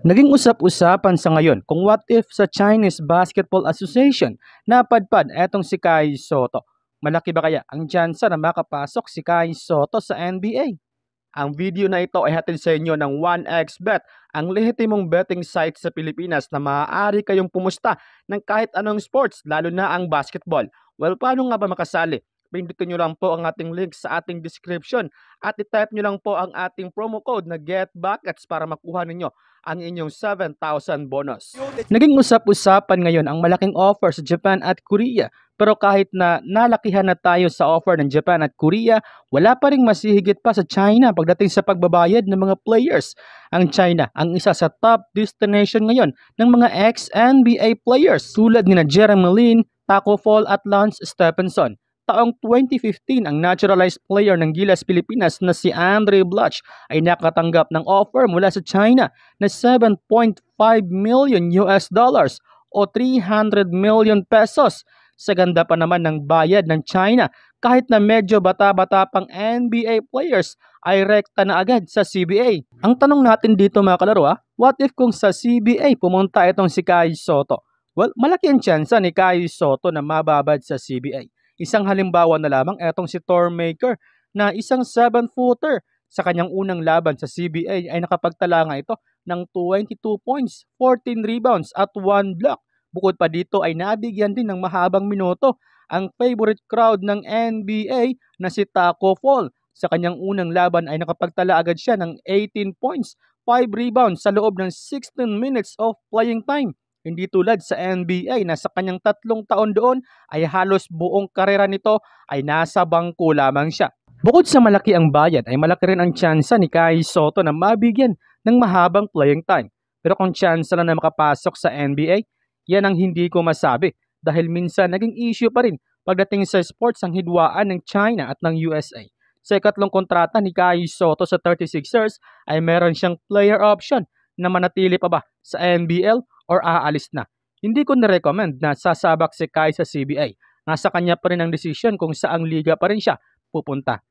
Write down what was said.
Naging usap-usapan sa ngayon kung what if sa Chinese Basketball Association napadpad etong si Kai Soto. Malaki ba kaya ang chance na makapasok si Kai Soto sa NBA? Ang video na ito ay hatid sa inyo ng 1xBet, ang lehitimong betting site sa Pilipinas na maaari kayong pumusta ng kahit anong sports, lalo na ang basketball. Well, paano nga ba makasali? Pindutin nyo lang po ang ating link sa ating description at itype nyo lang po ang ating promo code na GetBuckets para makuha ninyo ang inyong 7,000 bonus. Naging usap-usapan ngayon ang malaking offer sa Japan at Korea pero kahit na nalakihan na tayo sa offer ng Japan at Korea, wala pa rin masihigit pa sa China pagdating sa pagbabayad ng mga players. Ang China ang isa sa top destination ngayon ng mga ex-NBA players tulad ni na Jeremy Lin, Taco Fall at Lance Stephenson. Taong 2015, ang naturalized player ng Gilas Pilipinas na si Andre Blatch ay nakatanggap ng offer mula sa China na 7.5 million US dollars o 300 million pesos. Sa ganda pa naman ng bayad ng China, kahit na medyo bata-bata pang NBA players ay rekta na agad sa CBA. Ang tanong natin dito mga kalaro ha, ah, what if kung sa CBA pumunta itong si Kai Soto? Well, malaki ang tsansa ni Kai Soto na mababad sa CBA. Isang halimbawa na lamang etong si Tormaker na isang 7-footer sa kanyang unang laban sa CBA ay nakapagtala nga ito ng 22 points, 14 rebounds at 1 block. Bukod pa dito ay nabigyan din ng mahabang minuto ang favorite crowd ng NBA na si Taco Fall. Sa kanyang unang laban ay nakapagtala agad siya ng 18 points, 5 rebounds sa loob ng 16 minutes of playing time. Hindi tulad sa NBA na sa kanyang tatlong taon doon ay halos buong karera nito ay nasa bangko lamang siya. Bukod sa malaki ang bayad ay malaki rin ang tsansa ni Kai Soto na mabigyan ng mahabang playing time. Pero kung tsansa lang na makapasok sa NBA, yan ang hindi ko masabi dahil minsan naging issue pa rin pagdating sa sports ang hidwaan ng China at ng USA. Sa ikatlong kontrata ni Kai Soto sa 36ers ay meron siyang player option na manatili pa ba sa NBL or aalis na. Hindi ko na-recommend na sasabak si Kai sa CBI. Nasa kanya pa rin ang decision kung saang liga pa rin siya pupunta.